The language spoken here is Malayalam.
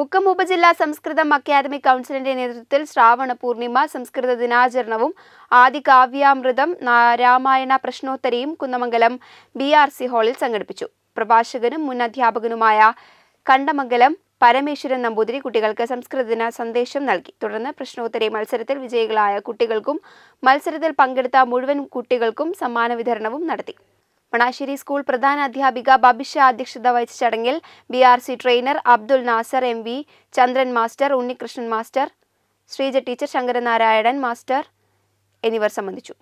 മുക്കം ഉപജില്ലാ സംസ്കൃതം അക്കാദമി കൗൺസിലിന്റെ നേതൃത്വത്തിൽ ശ്രാവണ പൂർണിമ സംസ്കൃത ദിനാചരണവും ആദി കാവ്യാമൃതം രാമായണ പ്രശ്നോത്തരയും കുന്നമംഗലം ബി ആർ സി ഹാളിൽ സംഘടിപ്പിച്ചു പ്രഭാഷകനും മുൻ അധ്യാപകനുമായ കണ്ടമംഗലം പരമേശ്വരൻ നമ്പൂതിരി കുട്ടികൾക്ക് ദിന സന്ദേശം നൽകി തുടർന്ന് പ്രശ്നോത്തരി മത്സരത്തിൽ വിജയികളായ കുട്ടികൾക്കും മത്സരത്തിൽ പങ്കെടുത്ത മുഴുവൻ കുട്ടികൾക്കും സമ്മാന വിതരണവും നടത്തി മണാശ്ശേരി സ്കൂൾ പ്രധാന അധ്യാപിക ബബിഷ അധ്യക്ഷത വഹിച്ച ചടങ്ങിൽ B R C trainer Abdul Nasar M V Chandran master Unnikrishnan master Sreeja teacher Sankaranarayanan master എന്നിവർ സംബന്ധിച്ചു